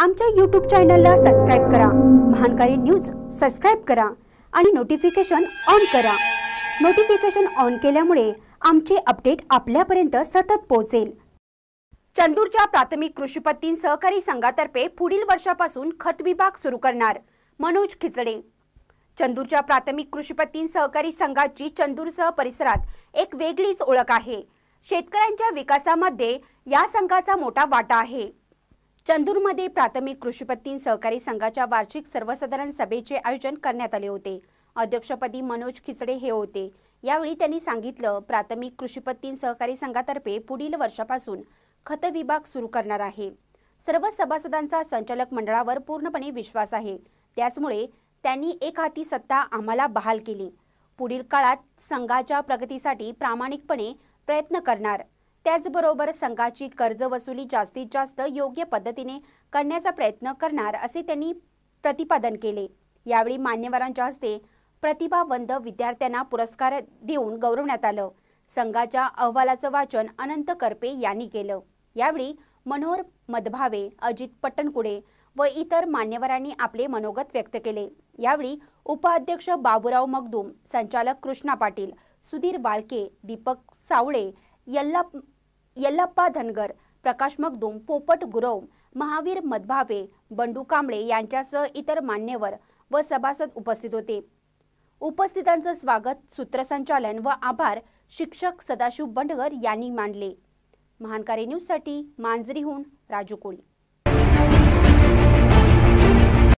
आमच्या यूट्यूब चॅनलला सबस्क्राईब करा महानकारी न्यूज सबस्क्राईब करा आणि नोटिफिकेशन ऑन करा नोटिफिकेशन ऑन केल्यामुळे आमचे अपडेट आपल्यापर्यंत सतत पोहोचेल चंदूरच्या प्राथमिक कृषीपत्तीन सहकारी संघातर्फे पुढील वर्षापासून खत विभाग सुरू करणार मनोज खिचडे चंदूरच्या प्राथमिक कृषीपत्तीन सहकारी संघाची चंदूरसह परिसरात एक वेगळीच ओळख आहे शेतकऱ्यांच्या विकासामध्ये या संघाचा मोठा वाटा आहे चंदूरमध्ये प्राथमिक कृषीपत्तीन सहकारी संघाच्या वार्षिक सर्वसाधारण सभेचे आयोजन करण्यात आले होते अध्यक्षपदी मनोज खिचडे हे होते यावेळी त्यांनी सांगितलं प्राथमिक कृषीपत्तीन सहकारी संघातर्फे पुढील वर्षापासून खत विभाग सुरू करणार आहे सर्व सभासदांचा संचालक मंडळावर पूर्णपणे विश्वास आहे त्याचमुळे त्यांनी एक हाती सत्ता आम्हाला बहाल केली पुढील काळात संघाच्या प्रगतीसाठी प्रामाणिकपणे प्रयत्न करणार त्याचबरोबर संघाची कर्ज वसुली जास्तीत जास्त योग्य पद्धतीने करण्याचा प्रयत्न करणार असे त्यांनी प्रतिपादन केले यावेळी मान्यवरांच्या हस्ते प्रतिभावंत विद्यार्थ्यांना पुरस्कार देऊन गौरवण्यात आलं संघाच्या अहवालाचं वाचन अनंत करपे यांनी केलं यावेळी मनोहर मदभावे अजित पट्टणकुडे व इतर मान्यवरांनी आपले मनोगत व्यक्त केले यावेळी उपाध्यक्ष बाबुराव मगदूम संचालक कृष्णा पाटील सुधीर वाळके दीपक सावळे यल्ला यल्लप्पा धनगर प्रकाश मगदुम पोपट गुरव महावीर मधभावे बंडू कांबळे यांच्यासह इतर मान्यवर व सभासद उपस्थित होते उपस्थितांचं स्वागत सूत्रसंचालन व आभार शिक्षक सदाशिव बंडगर यांनी मानले महानकारी न्यूजसाठी मांजरीहून राजू कोळी